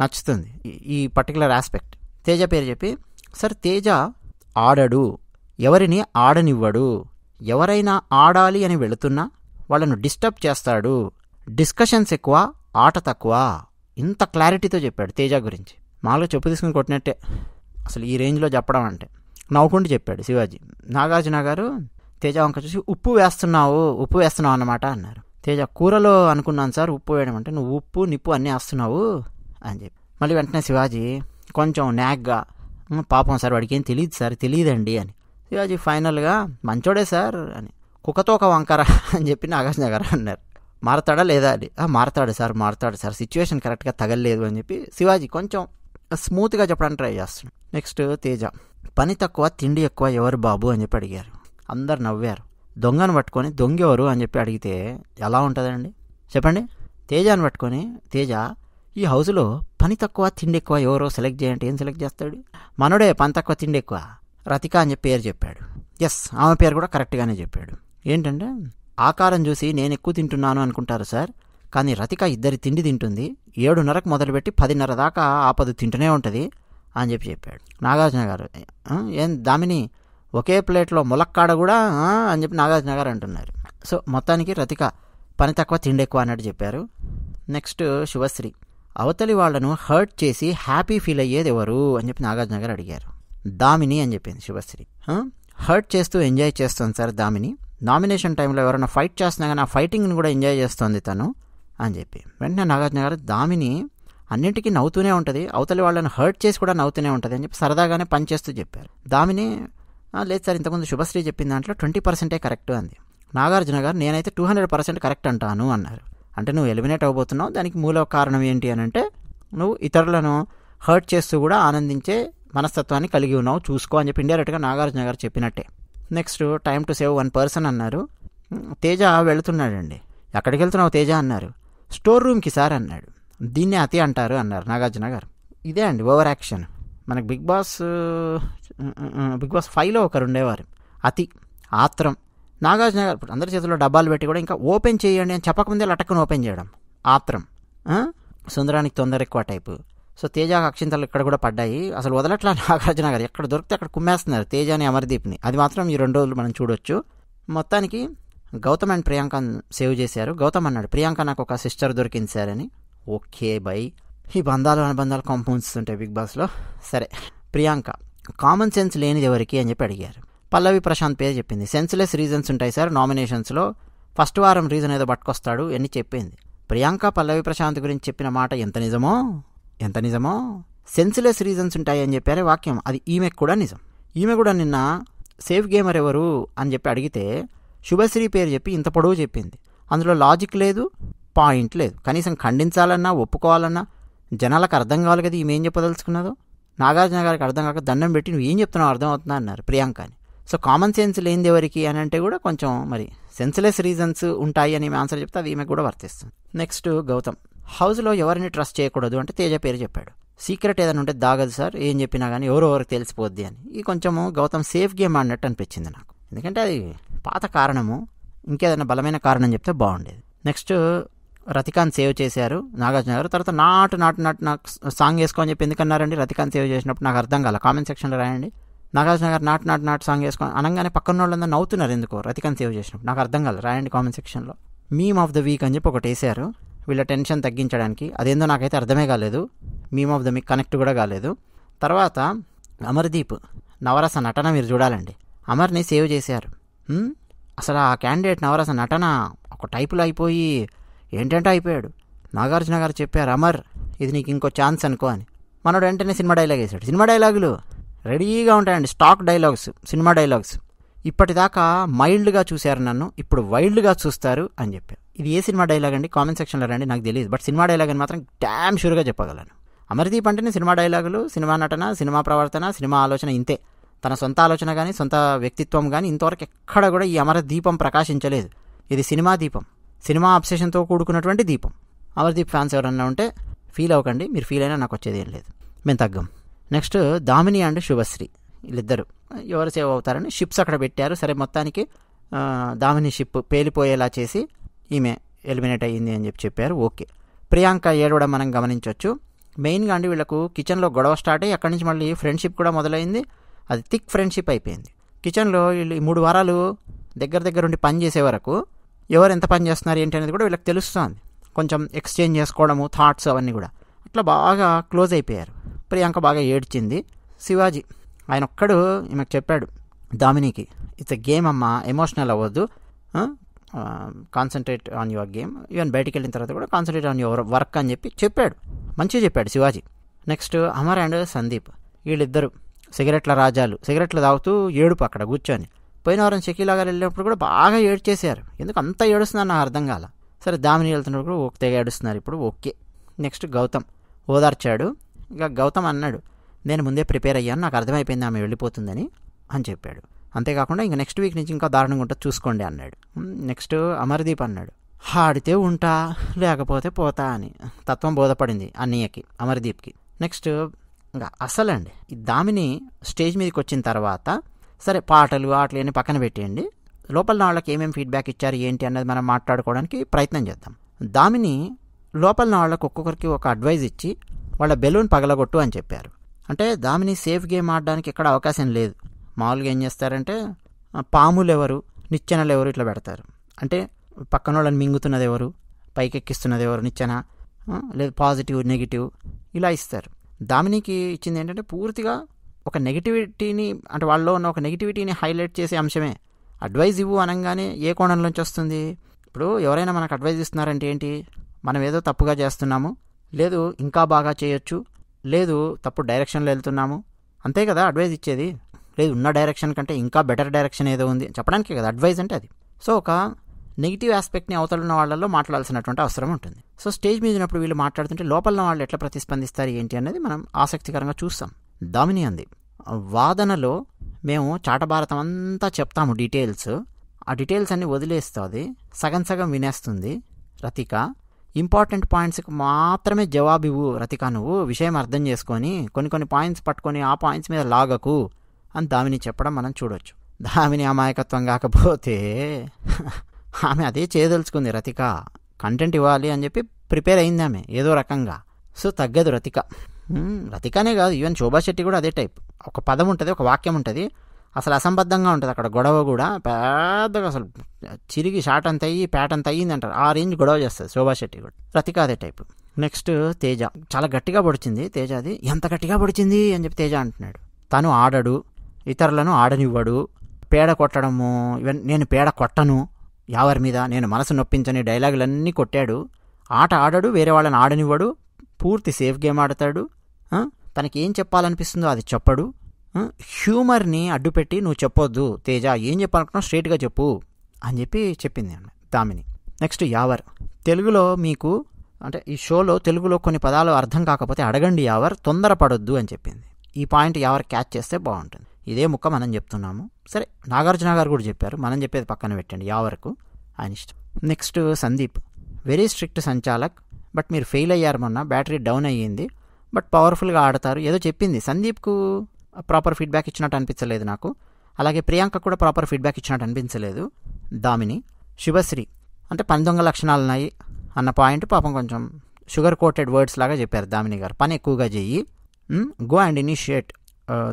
నచ్చుతుంది ఈ పర్టికులర్ ఆస్పెక్ట్ తేజ పేరు చెప్పి సార్ తేజ ఆడడు ఎవరిని ఆడనివ్వడు ఎవరైనా ఆడాలి అని వెళుతున్నా వాళ్ళను డిస్టర్బ్ చేస్తాడు డిస్కషన్స్ ఎక్కువ ఆట తక్కువ ఇంత క్లారిటీతో చెప్పాడు తేజ గురించి మాలో చెప్పు తీసుకుని కొట్టినట్టే అసలు ఈ రేంజ్లో చెప్పడం అంటే నవ్వుకుంటూ చెప్పాడు శివాజీ నాగార్జున గారు తేజ వంక చూసి ఉప్పు వేస్తున్నావు ఉప్పు వేస్తున్నావు అన్నమాట అన్నారు తేజ కూరలో అనుకున్నాను సార్ ఉప్పు వేయడం అంటే నువ్వు ఉప్పు నిప్పు అన్నీ వేస్తున్నావు అని చెప్పి మళ్ళీ వెంటనే శివాజీ కొంచెం నాగ్గా పాపం సార్ వాడికి ఏం తెలియదు సార్ తెలియదండి అని శివాజీ ఫైనల్గా మంచోడే సార్ అని కుక్కతోక వంకర అని చెప్పి నాగార్జున గారు అన్నారు మారతాడా లేదా అది మారతాడు సార్ మారతాడు సార్ సిచ్యువేషన్ కరెక్ట్గా తగలలేదు అని చెప్పి శివాజీ కొంచెం స్మూత్గా చెప్పడానికి ట్రై చేస్తాడు నెక్స్ట్ తేజ పని తక్కువ తిండి ఎక్కువ ఎవరు బాబు అని చెప్పి అడిగారు అందరు నవ్వారు దొంగను పట్టుకొని దొంగెవరు అని చెప్పి అడిగితే ఎలా ఉంటుందండి చెప్పండి తేజాను పట్టుకొని తేజ ఈ హౌస్లో పని తక్కువ తిండి ఎక్కువ ఎవరో సెలెక్ట్ చేయండి ఏం సెలెక్ట్ చేస్తాడు మనోడే పని తక్కువ తిండి ఎక్కువ రతిక అని చెప్పి పేరు చెప్పాడు ఎస్ ఆమె పేరు కూడా కరెక్ట్గానే చెప్పాడు ఏంటంటే ఆకారం చూసి నేను ఎక్కువ తింటున్నాను అనుకుంటారు సార్ కానీ రతిక ఇద్దరి తిండి తింటుంది ఏడున్నరకు మొదలుపెట్టి పదిన్నర దాకా ఆపదు తింటూనే ఉంటుంది అని చెప్పి చెప్పాడు నాగార్జున గారు ఏం దామిని ఒకే ప్లేట్లో ములక్కాడ కూడా అని చెప్పి నాగార్జున గారు అంటున్నారు సో మొత్తానికి రతిక పని తక్కువ తిండి ఎక్కువ అన్నట్టు చెప్పారు నెక్స్ట్ శివశ్రీ అవతలి వాళ్లను హర్ట్ చేసి హ్యాపీ ఫీల్ అయ్యేది ఎవరు అని చెప్పి నాగార్జున గారు అడిగారు దామిని అని చెప్పింది శివశ్రీ హర్ట్ చేస్తూ ఎంజాయ్ చేస్తుంది సార్ దామిని నామినేషన్ టైంలో ఎవరైనా ఫైట్ చేస్తున్నా కానీ ఆ ఫైటింగ్ని కూడా ఎంజాయ్ చేస్తుంది తను అని చెప్పి వెంటనే నాగార్జున గారు దామిని అన్నింటికీ నవ్వుతూనే ఉంటుంది అవతలి వాళ్ళని హర్ట్ చేసి కూడా నవ్వుతూనే ఉంటుంది అని చెప్పి సరదాగానే పనిచేస్తూ చెప్పారు దామిని లేదు సార్ ఇంతకుముందు శుభశ్రీ చెప్పిన దాంట్లో ట్వంటీ పర్సెంటే కరెక్ట్ అంది నాగార్జున గారు నేనైతే టూ హండ్రెడ్ పర్సెంట్ కరెక్ట్ అంటాను అన్నారు అంటే నువ్వు ఎలిమినేట్ అవ్వబోతున్నావు దానికి మూల కారణం ఏంటి అని అంటే నువ్వు ఇతరులను హర్ట్ చేస్తూ కూడా ఆనందించే మనస్తత్వాన్ని కలిగి ఉన్నావు చూసుకో అని చెప్పి ఇండైరెక్ట్గా నాగార్జున గారు చెప్పినట్టే next time to save one person అన్నారు తేజ వెళుతున్నాడండి ఎక్కడికి వెళ్తున్నావు తేజ అన్నారు స్టోర్ రూమ్కి సార్ అన్నాడు దీన్ని అతి అంటారు అన్నారు నాగార్జున గారు ఇదే అండి ఓవర్ యాక్షన్ మనకు బిగ్ బాస్ బిగ్ బాస్ ఫైవ్లో ఒకరు ఉండేవారు అతి ఆత్రం నాగార్జున గారు అందరి చేతిలో డబ్బాలు పెట్టి కూడా ఇంకా ఓపెన్ చేయండి అని చెప్పకముందే లటక్కుని ఓపెన్ చేయడం ఆత్రం సుందరానికి తొందర ఎక్కువ టైపు సో తేజ అక్షింతలు ఇక్కడ కూడా పడ్డాయి అసలు వదలట్లా నాగార్జున గారు ఎక్కడ దొరికితే అక్కడ కుమ్మేస్తున్నారు అని అమర్దీప్ని అది మాత్రం ఈ రెండు రోజులు మనం చూడొచ్చు మొత్తానికి గౌతమ్ అండ్ ప్రియాంక సేవ్ చేశారు గౌతమ్ అన్నాడు ప్రియాంక నాకు ఒక సిస్టర్ దొరికింది సార్ అని ఓకే బై ఈ బంధాలు అనుబంధాలు కంపూన్స్తుంటాయి బిగ్ బాస్లో సరే ప్రియాంక కామన్ సెన్స్ లేనిది ఎవరికి అని చెప్పి అడిగారు పల్లవి ప్రశాంత్ పేరు చెప్పింది సెన్స్లెస్ రీజన్స్ ఉంటాయి సార్ నామినేషన్స్లో ఫస్ట్ వారం రీజన్ ఏదో పట్టుకొస్తాడు అని చెప్పింది ప్రియాంక పల్లవి ప్రశాంత్ గురించి చెప్పిన మాట ఎంత నిజమో ఎంత నిజమో సెన్స్లెస్ రీజన్స్ ఉంటాయి అని చెప్పారే వాక్యం అది ఈమెకు కూడా నిజం ఈమె కూడా నిన్న సేఫ్ గేమర్ ఎవరు అని చెప్పి అడిగితే శుభశ్రీ పేరు చెప్పి ఇంత పొడవు చెప్పింది అందులో లాజిక్ లేదు పాయింట్ లేదు కనీసం ఖండించాలన్నా ఒప్పుకోవాలన్నా జనాలకు అర్థం కావాలి కదా ఈమెం చెప్పదలుచుకున్నదో నాగార్జున గారికి అర్థం కాక దండం పెట్టి నువ్వు ఏం చెప్తున్నావు అర్థం అవుతుందా అన్నారు ప్రియాంక అని సో కామన్ సెన్స్ లేనిది ఎవరికి అని అంటే కూడా కొంచెం మరి సెన్స్లెస్ రీజన్స్ ఉంటాయి అని ఆన్సర్ చెప్తే అది ఈమె కూడా వర్తిస్తుంది నెక్స్ట్ గౌతమ్ హౌస్లో ఎవరిని ట్రస్ట్ చేయకూడదు అంటే తేజ పేరు చెప్పాడు సీక్రెట్ ఏదైనా ఉంటే దాగదు సార్ ఏం చెప్పినా కానీ ఎవరో ఎవరికి తెలిసిపోద్ది అని ఈ కొంచెము గౌతమ్ సేఫ్ గేమ్ ఆడినట్టు అనిపించింది నాకు ఎందుకంటే అది పాత కారణము ఇంకేదైనా బలమైన కారణం చెప్తే బాగుండేది నెక్స్ట్ రతికాంత్ సేవ్ చేశారు నాగార్జున గారు తర్వాత నాటు నాటు నాటు నాకు సాంగ్ వేసుకోని చెప్పి ఎందుకన్నారండి రతికాంత్ సేవ్ చేసినప్పుడు నాకు అర్థం కాల కామెంట్ సెక్షన్లో రాయండి నాగార్జున గారు నాటు నాటు నాటు సాంగ్ వేసుకొని అనగానే పక్కన వాళ్ళందరూ నవ్వుతున్నారు ఎందుకో రతికాంత్ సేవ్ చేసినప్పుడు నాకు అర్థం కాల రాయండి కామెంట్ సెక్షన్లో మీమ్ ఆఫ్ ద వీక్ అని చెప్పి ఒకటి వేసారు వీళ్ళ టెన్షన్ తగ్గించడానికి అదేందో నాకైతే అర్థమే కాలేదు meme of the meek connect కూడా కాలేదు తర్వాత అమర్దీప్ నవరస నటన మీరు చూడాలండి అమర్ని సేవ్ చేశారు అసలు ఆ క్యాండిడేట్ నవరస నటన ఒక టైపులో అయిపోయి ఏంటంటే అయిపోయాడు నాగార్జున గారు చెప్పారు అమర్ ఇది నీకు ఇంకో ఛాన్స్ అనుకో అని మనోడు వెంటనే సినిమా డైలాగ్ వేసాడు సినిమా డైలాగులు రెడీగా ఉంటాయండి స్టాక్ డైలాగ్స్ సినిమా డైలాగ్స్ ఇప్పటిదాకా మైల్డ్గా చూశారు నన్ను ఇప్పుడు వైల్డ్గా చూస్తారు అని చెప్పారు ఇది ఏ సినిమా డైలాగ్ అండి కామెంట్ సెక్షన్లో రండి నాకు తెలియదు బట్ సినిమా డైలాగ్ అని మాత్రం డ్యామ్ షూర్గా చెప్పగలను అమర్దీప్ అంటేనే సినిమా డైలాగులు సినిమా నటన సినిమా ప్రవర్తన సినిమా ఆలోచన ఇంతే తన సొంత ఆలోచన కానీ సొంత వ్యక్తిత్వం కానీ ఇంతవరకు ఎక్కడ కూడా ఈ అమర దీపం ప్రకాశించలేదు ఇది సినిమా దీపం సినిమా అప్సేషన్తో కూడుకున్నటువంటి దీపం అమర్దీప్ ఫ్యాన్స్ ఎవరన్నా ఉంటే ఫీల్ అవ్వకండి మీరు ఫీల్ అయినా నాకు వచ్చేది ఏం లేదు మేము తగ్గం నెక్స్ట్ దామిని అండ్ శుభశ్రీ వీళ్ళిద్దరు ఎవరు సేవ్ అవుతారని షిప్స్ అక్కడ పెట్టారు సరే మొత్తానికి దామిని షిప్ పేలిపోయేలా చేసి ఈమె ఎలిమినేట్ అయ్యింది అని చెప్పి చెప్పారు ఓకే ప్రియాంక ఏడవడం మనం గమనించవచ్చు మెయిన్గా అండి వీళ్ళకు కిచెన్లో గొడవ స్టార్ట్ అయ్యి అక్కడి నుంచి మళ్ళీ ఫ్రెండ్షిప్ కూడా మొదలైంది అది థిక్ ఫ్రెండ్షిప్ అయిపోయింది కిచెన్లో వీళ్ళు మూడు వారాలు దగ్గర దగ్గర ఉండి పని చేసే వరకు ఎవరు ఎంత పని చేస్తున్నారు ఏంటి అనేది కూడా వీళ్ళకి తెలుస్తుంది కొంచెం ఎక్స్చేంజ్ చేసుకోవడము థాట్స్ అవన్నీ కూడా అట్లా బాగా క్లోజ్ అయిపోయారు ప్రియాంక బాగా ఏడ్చింది శివాజీ ఆయన ఒక్కడు ఈమెకు చెప్పాడు దామినికి ఇట్స్ ఎ గేమ్ అమ్మ ఎమోషనల్ అవ్వద్దు concentrate on your game even బయటికి వెళ్ళిన తర్వాత కూడా కాన్సన్ట్రేట్ ఆన్ యువర్ వర్క్ అని చెప్పి చెప్పాడు మంచిగా చెప్పాడు శివాజీ నెక్స్ట్ అమర్ అండ్ సందీప్ వీళ్ళిద్దరు సిగరెట్ల రాజాలు సిగరెట్లు తాగుతూ ఏడుపు అక్కడ కూర్చొని పోయిన వారం షకీలా గారు వెళ్ళినప్పుడు కూడా బాగా ఏడ్చేశారు ఎందుకు అంత ఏడుస్తున్నారు నాకు అర్థం కాల సరే దామిని వెళ్తున్నప్పుడు కూడా తెగ ఏడుస్తున్నారు ఇప్పుడు ఓకే నెక్స్ట్ గౌతమ్ ఓదార్చాడు ఇంకా గౌతమ్ అన్నాడు నేను ముందే ప్రిపేర్ అయ్యాను నాకు అర్థమైపోయింది ఆమె వెళ్ళిపోతుందని అని చెప్పాడు అంతేకాకుండా ఇంకా నెక్స్ట్ వీక్ నుంచి ఇంకా దారుణంగా ఉంటా చూసుకోండి అన్నాడు నెక్స్ట్ అమర్దీప్ అన్నాడు ఆడితే ఉంటా లేకపోతే పోతా అని తత్వం బోధపడింది అన్నయ్యకి అమర్దీప్కి నెక్స్ట్ ఇంకా అసలండి ఈ దామిని స్టేజ్ మీదకి వచ్చిన తర్వాత సరే పాటలు ఆటలు అన్నీ పక్కన పెట్టేయండి లోపల వాళ్ళకి ఏమేమి ఫీడ్బ్యాక్ ఇచ్చారు ఏంటి అన్నది మనం మాట్లాడుకోవడానికి ప్రయత్నం చేద్దాం దామిని లోపల నాళ్ళకి ఒక్కొక్కరికి ఒక అడ్వైజ్ ఇచ్చి వాళ్ళ బెలూన్ పగలగొట్టు అని చెప్పారు అంటే దామిని సేఫ్ గేమ్ ఆడడానికి ఇక్కడ అవకాశం లేదు మామూలుగా ఏం చేస్తారంటే పాములు ఎవరు నిచ్చెనలు ఎవరు ఇట్లా పెడతారు అంటే పక్కన వాళ్ళని మింగుతున్నది ఎవరు పైకెక్కిస్తున్నది ఎవరు నిచ్చెన లేదు పాజిటివ్ నెగిటివ్ ఇలా ఇస్తారు దామినికి ఇచ్చింది ఏంటంటే పూర్తిగా ఒక నెగిటివిటీని అంటే వాళ్ళలో ఉన్న ఒక నెగిటివిటీని హైలైట్ చేసే అంశమే అడ్వైజ్ ఇవ్వు అనగానే ఏ కోణం నుంచి వస్తుంది ఇప్పుడు ఎవరైనా మనకు అడ్వైజ్ ఇస్తున్నారంటే ఏంటి మనం ఏదో తప్పుగా చేస్తున్నాము లేదు ఇంకా బాగా చేయొచ్చు లేదు తప్పు డైరెక్షన్లో వెళ్తున్నాము అంతే కదా అడ్వైజ్ ఇచ్చేది లేదు ఉన్న డైరెక్షన్ కంటే ఇంకా బెటర్ డైరెక్షన్ ఏదో ఉంది చెప్పడానికే కదా అడ్వైజ్ అంటే అది సో ఒక నెగిటివ్ ఆస్పెక్ట్ని అవతల ఉన్న వాళ్ళలో మాట్లాడాల్సినటువంటి అవసరం ఉంటుంది సో స్టేజ్ మీద ఉన్నప్పుడు వీళ్ళు మాట్లాడుతుంటే లోపల వాళ్ళు ఎట్లా ప్రతిస్పందిస్తారు ఏంటి అనేది మనం ఆసక్తికరంగా చూస్తాం దామిని అంది వాదనలో మేము చాటభారతం అంతా చెప్తాము డీటెయిల్స్ ఆ డీటెయిల్స్ అన్ని వదిలేస్తుంది సగం సగం వినేస్తుంది రతిక ఇంపార్టెంట్ పాయింట్స్కి మాత్రమే జవాబు ఇవ్వు రతిక నువ్వు విషయం అర్థం చేసుకొని కొన్ని కొన్ని పాయింట్స్ పట్టుకొని ఆ పాయింట్స్ మీద లాగకు అని దామిని చెప్పడం మనం చూడవచ్చు దామిని అమాయకత్వం కాకపోతే ఆమె అదే చేయదలుచుకుంది రతిక కంటెంట్ ఇవ్వాలి అని చెప్పి ప్రిపేర్ అయింది ఆమె ఏదో రకంగా సో తగ్గదు రతిక రతికనే కాదు ఈవెన్ శోభా శెట్టి కూడా అదే టైప్ ఒక పదం ఉంటుంది ఒక వాక్యం ఉంటుంది అసలు అసంబద్ధంగా ఉంటుంది అక్కడ గొడవ కూడా పెద్దగా అసలు చిరిగి షాట్ అంత అయ్యి ప్యాట్ అంత అయ్యింది అంటారు ఆ రేంజ్ గొడవ చేస్తుంది శోభా శెట్టి కూడా రతిక అదే టైప్ నెక్స్ట్ తేజ చాలా గట్టిగా పొడిచింది అది ఎంత గట్టిగా పొడిచింది అని చెప్పి తేజ అంటున్నాడు తను ఆడడు ఇతరులను ఆడనివ్వడు పేడ కొట్టడము ఇవన్నీ నేను పేడ కొట్టను యావర్ మీద నేను మనసు నొప్పించని డైలాగులన్నీ కొట్టాడు ఆట ఆడాడు వేరే వాళ్ళని ఆడనివ్వడు పూర్తి సేఫ్ గేమ్ ఆడతాడు తనకి ఏం చెప్పాలనిపిస్తుందో అది చెప్పడు హ్యూమర్ని అడ్డుపెట్టి నువ్వు చెప్పొద్దు తేజ ఏం చెప్పాలనుకున్నావు స్ట్రేట్గా చెప్పు అని చెప్పి చెప్పింది అండి దామిని నెక్స్ట్ యావర్ తెలుగులో మీకు అంటే ఈ షోలో తెలుగులో కొన్ని పదాలు అర్థం కాకపోతే అడగండి యావర్ తొందరపడొద్దు అని చెప్పింది ఈ పాయింట్ యావర్ క్యాచ్ చేస్తే బాగుంటుంది ఇదే ముక్క మనం చెప్తున్నాము సరే నాగార్జున గారు కూడా చెప్పారు మనం చెప్పేది పక్కన పెట్టండి యావరకు ఆయన ఇష్టం నెక్స్ట్ సందీప్ వెరీ స్ట్రిక్ట్ సంచాలక్ బట్ మీరు ఫెయిల్ అయ్యారు మొన్న బ్యాటరీ డౌన్ అయ్యింది బట్ పవర్ఫుల్గా ఆడతారు ఏదో చెప్పింది సందీప్కు ప్రాపర్ ఫీడ్బ్యాక్ ఇచ్చినట్టు అనిపించలేదు నాకు అలాగే ప్రియాంక కూడా ప్రాపర్ ఫీడ్బ్యాక్ ఇచ్చినట్టు అనిపించలేదు దామిని శుభశ్రీ అంటే పని దొంగ లక్షణాలు ఉన్నాయి అన్న పాయింట్ పాపం కొంచెం షుగర్ కోటెడ్ వర్డ్స్ లాగా చెప్పారు దామిని గారు పని ఎక్కువగా చెయ్యి go and initiate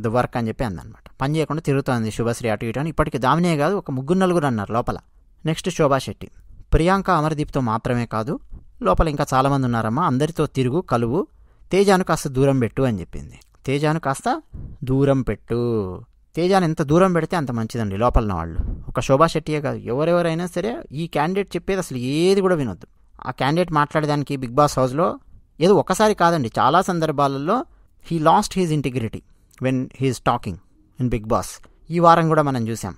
the work అని చెప్పి అందనమాట పని చేయకుండా తిరుగుతోంది శుభశ్రీ అటు ఇటు అని ఇప్పటికి దామినే కాదు ఒక ముగ్గురు నలుగురు అన్నారు లోపల నెక్స్ట్ శోభా శెట్టి ప్రియాంక అమర్దీప్తో మాత్రమే కాదు లోపల ఇంకా చాలామంది ఉన్నారమ్మా అందరితో తిరుగు కలువు తేజాను కాస్త దూరం పెట్టు అని చెప్పింది తేజాను కాస్త దూరం పెట్టు తేజాను ఎంత దూరం పెడితే అంత మంచిదండి లోపలన వాళ్ళు ఒక శోభా శెట్టియే కాదు ఎవరెవరైనా సరే ఈ క్యాండిడేట్ చెప్పేది అసలు ఏది కూడా వినొద్దు ఆ క్యాండిడేట్ మాట్లాడేదానికి బిగ్ బాస్ హౌస్లో ఏదో ఒకసారి కాదండి చాలా సందర్భాలలో he lost his integrity when he is talking in Bigg Boss ఈ వారం కూడా మనం చూసాం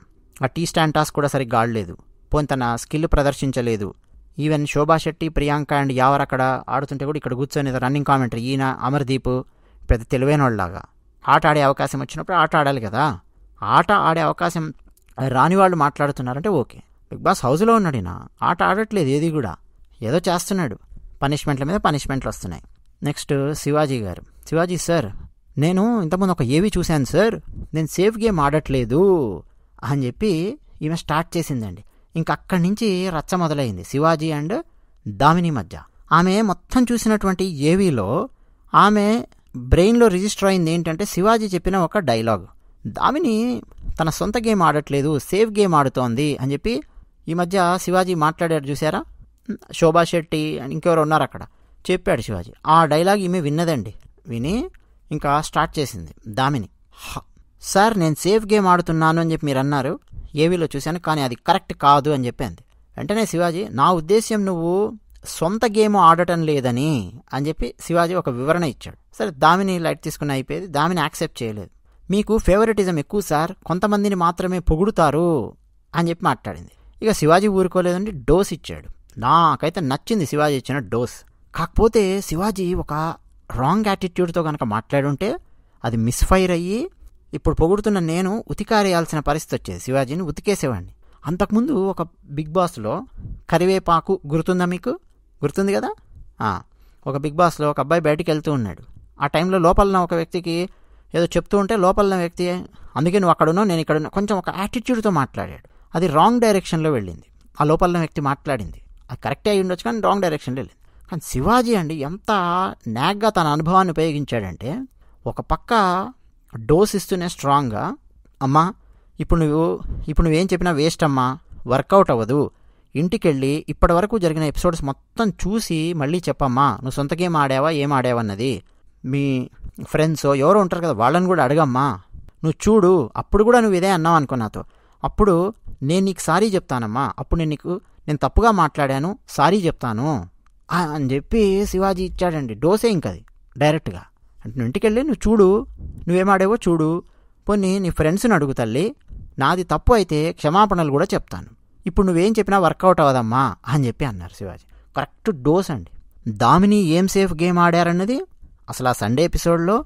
ఆ టీ స్టాండ్ టాస్క్ కూడా సరిగ్గా ఆడలేదు పోని తన స్కిల్ ప్రదర్శించలేదు ఈవెన్ శోభా శెట్టి ప్రియాంక అండ్ యావర్ అక్కడ ఆడుతుంటే కూడా ఇక్కడ కూర్చొని రన్నింగ్ కామెంటరీ ఈయన అమర్దీప్ పెద్ద తెలివైన వాళ్ళలాగా ఆట ఆడే అవకాశం వచ్చినప్పుడు ఆట ఆడాలి కదా ఆట ఆడే అవకాశం రాని వాళ్ళు మాట్లాడుతున్నారంటే ఓకే బిగ్ బాస్ హౌస్లో ఉన్నాడు ఈయన ఆట ఆడట్లేదు ఏది కూడా ఏదో చేస్తున్నాడు పనిష్మెంట్ల మీద పనిష్మెంట్లు వస్తున్నాయి నెక్స్ట్ శివాజీ గారు శివాజీ సార్ నేను ఇంతకుముందు ఒక ఏవి చూశాను సార్ నేను సేఫ్ గేమ్ ఆడట్లేదు అని చెప్పి ఈమె స్టార్ట్ చేసిందండి ఇంక అక్కడి నుంచి రచ్చ మొదలైంది శివాజీ అండ్ దామిని మధ్య ఆమె మొత్తం చూసినటువంటి ఏవీలో ఆమె బ్రెయిన్లో రిజిస్టర్ అయింది ఏంటంటే శివాజీ చెప్పిన ఒక డైలాగ్ దామిని తన సొంత గేమ్ ఆడట్లేదు సేఫ్ గేమ్ ఆడుతోంది అని చెప్పి ఈ మధ్య శివాజీ మాట్లాడారు చూసారా శోభా శెట్టి ఇంకెవరు ఉన్నారు అక్కడ చెప్పాడు శివాజీ ఆ డైలాగ్ ఈమె విన్నదండి విని ఇంకా స్టార్ట్ చేసింది దామిని సార్ నేను సేఫ్ గేమ్ ఆడుతున్నాను అని చెప్పి మీరు అన్నారు ఏవీలో చూశాను కానీ అది కరెక్ట్ కాదు అని చెప్పింది వెంటనే శివాజీ నా ఉద్దేశ్యం నువ్వు సొంత గేమ్ ఆడటం లేదని అని చెప్పి శివాజీ ఒక వివరణ ఇచ్చాడు సరే దామిని లైట్ తీసుకుని అయిపోయేది దామిని యాక్సెప్ట్ చేయలేదు మీకు ఫేవరెటిజం ఎక్కువ సార్ కొంతమందిని మాత్రమే పొగుడుతారు అని చెప్పి మాట్లాడింది ఇక శివాజీ ఊరుకోలేదండి డోస్ ఇచ్చాడు నాకైతే నచ్చింది శివాజీ ఇచ్చిన డోస్ కాకపోతే శివాజీ ఒక రాంగ్ యాటిట్యూడ్తో కనుక మాట్లాడుంటే అది మిస్ఫైర్ అయ్యి ఇప్పుడు పొగుడుతున్న నేను ఉతికారేయాల్సిన పరిస్థితి వచ్చేది శివాజీని ఉతికేసేవాడిని అంతకుముందు ఒక బిగ్ బాస్లో కరివేపాకు గుర్తుందా మీకు గుర్తుంది కదా ఒక బిగ్ బాస్లో ఒక అబ్బాయి బయటికి వెళ్తూ ఉన్నాడు ఆ టైంలో లోపలన ఒక వ్యక్తికి ఏదో చెప్తూ ఉంటే లోపలన వ్యక్తి అందుకే నువ్వు అక్కడున్నావు నేను ఇక్కడ కొంచెం ఒక యాటిట్యూడ్తో మాట్లాడాడు అది రాంగ్ డైరెక్షన్లో వెళ్ళింది ఆ లోపలన వ్యక్తి మాట్లాడింది అది కరెక్టే అయ్యి ఉండొచ్చు కానీ రాంగ్ డైరెక్షన్లో వెళ్ళింది కానీ శివాజీ అండి ఎంత నాగ్గా తన అనుభవాన్ని ఉపయోగించాడంటే ఒక పక్క డోస్ ఇస్తూనే స్ట్రాంగ్గా అమ్మా ఇప్పుడు నువ్వు ఇప్పుడు నువ్వేం చెప్పినా వేస్ట్ అమ్మా వర్కౌట్ అవ్వదు ఇంటికి వెళ్ళి ఇప్పటి వరకు జరిగిన ఎపిసోడ్స్ మొత్తం చూసి మళ్ళీ చెప్పమ్మా నువ్వు సొంత ఏం ఆడావా ఏం ఆడావా అన్నది మీ ఫ్రెండ్స్ ఎవరు ఉంటారు కదా వాళ్ళని కూడా అడగమ్మా నువ్వు చూడు అప్పుడు కూడా నువ్వు ఇదే అన్నావు అనుకో నాతో అప్పుడు నేను నీకు సారీ చెప్తానమ్మా అప్పుడు నేను నీకు నేను తప్పుగా మాట్లాడాను సారీ చెప్తాను అని చెప్పి శివాజీ ఇచ్చాడండి డోసే ఇంకది డైరెక్ట్గా అంటే నువ్వు ఇంటికి వెళ్ళి నువ్వు చూడు నువ్వేమాడేవో చూడు పోనీ నీ ఫ్రెండ్స్ని అడుగు తల్లి నాది తప్పు అయితే క్షమాపణలు కూడా చెప్తాను ఇప్పుడు నువ్వేం చెప్పినా వర్కౌట్ అవ్వదమ్మా అని చెప్పి అన్నారు శివాజీ కరెక్ట్ డోస్ అండి దామిని ఏం సేఫ్ గేమ్ ఆడారన్నది అసలు ఆ సండే ఎపిసోడ్లో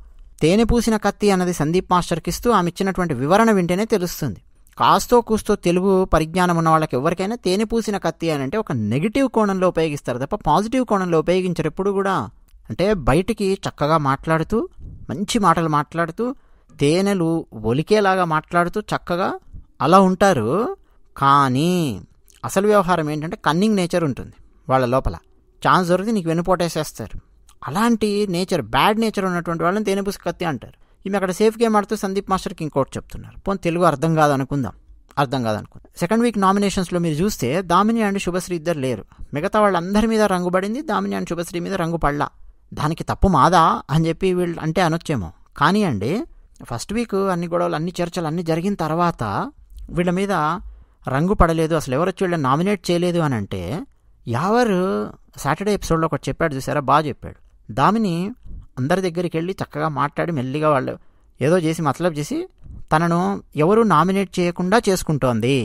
తేనె పూసిన కత్తి అన్నది సందీప్ మాస్టర్కిస్తూ ఆమె ఇచ్చినటువంటి వివరణ వింటేనే తెలుస్తుంది కాస్తో కూస్తో తెలుగు పరిజ్ఞానం ఉన్న వాళ్ళకి ఎవరికైనా తేనె పూసిన కత్తి అని అంటే ఒక నెగిటివ్ కోణంలో ఉపయోగిస్తారు తప్ప పాజిటివ్ కోణంలో ఉపయోగించేటప్పుడు కూడా అంటే బయటికి చక్కగా మాట్లాడుతూ మంచి మాటలు మాట్లాడుతూ తేనెలు ఒలికేలాగా మాట్లాడుతూ చక్కగా అలా ఉంటారు కానీ అసలు వ్యవహారం ఏంటంటే కన్నింగ్ నేచర్ ఉంటుంది వాళ్ళ లోపల ఛాన్స్ దొరికితే నీకు వెనుపోటేసేస్తారు అలాంటి నేచర్ బ్యాడ్ నేచర్ ఉన్నటువంటి వాళ్ళని తేనెపూసి కత్తి అంటారు ఈమె అక్కడ సేఫ్ గేమ్ ఆడుతూ సందీప్ మాస్టర్కి ఇంకోటి చెప్తున్నారు పోనీ తెలుగు అర్థం కాదు అనుకుందాం అర్థం కాదనుకుందాం సెకండ్ వీక్ నామినేషన్స్లో మీరు చూస్తే దామిని అండ్ శుభశ్రీ ఇద్దరు లేరు మిగతా వాళ్ళందరి మీద రంగు పడింది దామిని అండ్ శుభశ్రీ మీద రంగు పడలా దానికి తప్పు మాదా అని చెప్పి వీళ్ళు అంటే అనొచ్చేమో కానీ అండి ఫస్ట్ వీక్ అన్ని గొడవలు అన్ని చర్చలు అన్ని జరిగిన తర్వాత వీళ్ళ మీద రంగు పడలేదు అసలు ఎవరు వచ్చి వీళ్ళని నామినేట్ చేయలేదు అని అంటే యావరు సాటర్డే ఎపిసోడ్లో ఒకటి చెప్పాడు చూసారా బాగా చెప్పాడు దామిని అందరి దగ్గరికి వెళ్ళి చక్కగా మాట్లాడి మెల్లిగా వాళ్ళు ఏదో చేసి మతలబ్ చేసి తనను ఎవరు నామినేట్ చేయకుండా చేసుకుంటోంది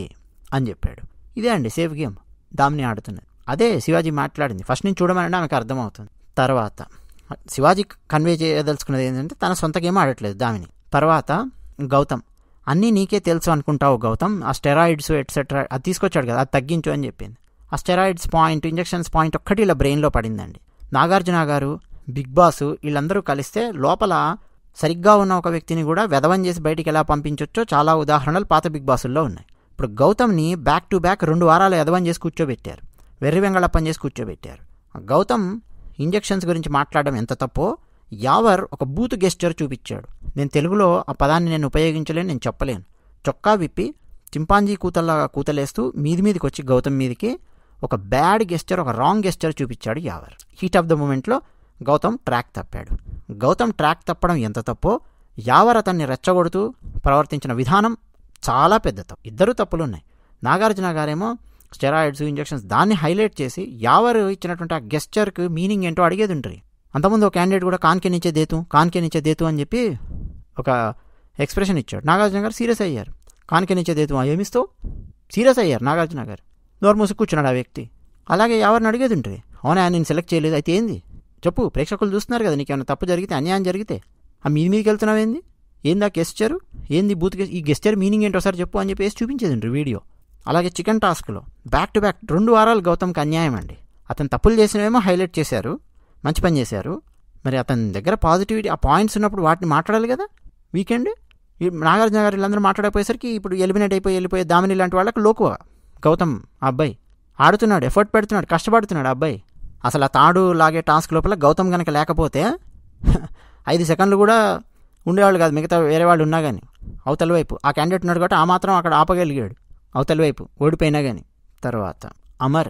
అని చెప్పాడు ఇదే అండి సేఫ్ గేమ్ దామిని ఆడుతున్నది అదే శివాజీ మాట్లాడింది ఫస్ట్ నుంచి చూడమని ఆమెకు అర్థమవుతుంది తర్వాత శివాజీ కన్వే చేయదలుచుకున్నది ఏంటంటే తన సొంత గేమ్ ఆడట్లేదు దామిని తర్వాత గౌతమ్ అన్నీ నీకే తెలుసు అనుకుంటావు గౌతమ్ ఆ స్టెరాయిడ్స్ ఎట్సెట్రా అది తీసుకొచ్చాడు కదా అది తగ్గించు అని చెప్పింది ఆ స్టెరాయిడ్స్ పాయింట్ ఇంజెక్షన్స్ పాయింట్ ఒక్కటి ఇలా బ్రెయిన్లో పడిందండి నాగార్జున గారు బిగ్ బాస్ వీళ్ళందరూ కలిస్తే లోపల సరిగ్గా ఉన్న ఒక వ్యక్తిని కూడా వెధవం చేసి బయటికి ఎలా పంపించవచ్చో చాలా ఉదాహరణలు పాత బిగ్ బాసుల్లో ఉన్నాయి ఇప్పుడు గౌతమ్ని బ్యాక్ టు బ్యాక్ రెండు వారాలు ఎదవం చేసి కూర్చోబెట్టారు వెర్రి వెంగళప్పని చేసి కూర్చోబెట్టారు గౌతమ్ ఇంజెక్షన్స్ గురించి మాట్లాడడం ఎంత తప్పో యావర్ ఒక బూత్ గెస్చర్ చూపించాడు నేను తెలుగులో ఆ పదాన్ని నేను ఉపయోగించలేను నేను చెప్పలేను చొక్కా విప్పి చింపాంజీ కూతల్లాగా కూతలేస్తూ మీది మీదకి వచ్చి గౌతమ్ మీదికి ఒక బ్యాడ్ గెస్చర్ ఒక రాంగ్ గెస్చర్ చూపించాడు యావర్ హీట్ ఆఫ్ ద మూమెంట్లో గౌతమ్ ట్రాక్ తప్పాడు గౌతమ్ ట్రాక్ తప్పడం ఎంత తప్పో యావర్ అతన్ని రెచ్చగొడుతూ ప్రవర్తించిన విధానం చాలా పెద్ద తప్పు ఇద్దరు తప్పులు ఉన్నాయి నాగార్జున గారేమో స్టెరాయిడ్స్ ఇంజెక్షన్స్ దాన్ని హైలైట్ చేసి యావరు ఇచ్చినటువంటి ఆ గెస్చర్కి మీనింగ్ ఏంటో అడిగేది ఉంటుంది అంతకుముందు ఒక క్యాండిడేట్ కూడా కాన్కే నుంచే దేతు కాన్కే నుంచే దేతు అని చెప్పి ఒక ఎక్స్ప్రెషన్ ఇచ్చాడు నాగార్జున గారు సీరియస్ అయ్యారు కాన్కే నుంచే దేతు ఏమిస్తావు సీరియస్ అయ్యారు నాగార్జున గారు నోరు మూసి కూర్చున్నాడు ఆ వ్యక్తి అలాగే ఎవరిని అడిగేది ఉంటుంది అవునా నేను సెలెక్ట్ చేయలేదు అయితే ఏంది చెప్పు ప్రేక్షకులు చూస్తున్నారు కదా నీకేమైనా తప్పు జరిగితే అన్యాయం జరిగితే ఆ మీది మీదకి వెళ్తున్నావేంది ఆ గెస్చరు ఏంది బూత్ ఈ గెస్చర్ మీనింగ్ ఏంటో సార్ చెప్పు అని చెప్పేసి చూపించేదండి వీడియో అలాగే చికెన్ టాస్క్లో బ్యాక్ టు బ్యాక్ రెండు వారాలు గౌతమ్కి అన్యాయం అండి అతను తప్పులు చేసినవేమో హైలైట్ చేశారు మంచి పని చేశారు మరి అతని దగ్గర పాజిటివిటీ ఆ పాయింట్స్ ఉన్నప్పుడు వాటిని మాట్లాడాలి కదా వీకెండ్ నాగార్జున గారు వీళ్ళందరూ మాట్లాడకపోయేసరికి ఇప్పుడు ఎలిమినేట్ అయిపోయి వెళ్ళిపోయే దామిని లాంటి వాళ్ళకి లోకువ గౌతమ్ ఆ అబ్బాయి ఆడుతున్నాడు ఎఫర్ట్ పెడుతున్నాడు కష్టపడుతున్నాడు అబ్బాయి అసలు ఆ తాడు లాగే టాస్క్ లోపల గౌతమ్ కనుక లేకపోతే ఐదు సెకండ్లు కూడా ఉండేవాళ్ళు కాదు మిగతా వేరే వాళ్ళు ఉన్నా కానీ అవతల వైపు ఆ క్యాండిడేట్ ఉన్నాడు కాబట్టి ఆ మాత్రం అక్కడ ఆపగలిగాడు అవతల వైపు ఓడిపోయినా కానీ తర్వాత అమర్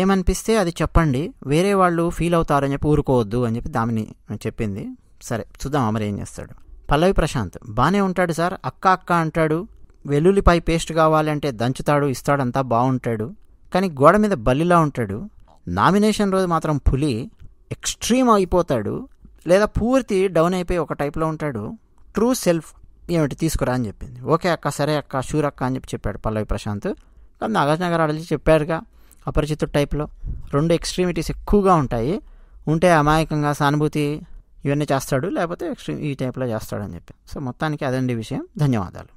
ఏమనిపిస్తే అది చెప్పండి వేరే వాళ్ళు ఫీల్ అవుతారని చెప్పి ఊరుకోవద్దు అని చెప్పి దామిని చెప్పింది సరే చూద్దాం అమర్ ఏం చేస్తాడు పల్లవి ప్రశాంత్ బాగానే ఉంటాడు సార్ అక్క అక్క అంటాడు వెల్లుల్లిపై పేస్ట్ కావాలంటే దంచుతాడు ఇస్తాడంతా బాగుంటాడు కానీ గోడ మీద బల్లిలా ఉంటాడు నామినేషన్ రోజు మాత్రం పులి ఎక్స్ట్రీమ్ అయిపోతాడు లేదా పూర్తి డౌన్ అయిపోయి ఒక టైప్లో ఉంటాడు ట్రూ సెల్ఫ్ ఏమిటి తీసుకురా అని చెప్పింది ఓకే అక్క సరే అక్క షూర్ అక్క అని చెప్పి చెప్పాడు పల్లవి ప్రశాంత్ కానీ నాగార్జునగర్ అడిగి చెప్పారుగా అపరిచితుడు టైప్లో రెండు ఎక్స్ట్రీమిటీస్ ఎక్కువగా ఉంటాయి ఉంటే అమాయకంగా సానుభూతి ఇవన్నీ చేస్తాడు లేకపోతే ఎక్స్ట్రీమ్ ఈ టైప్లో చేస్తాడని చెప్పి సో మొత్తానికి అదండి విషయం ధన్యవాదాలు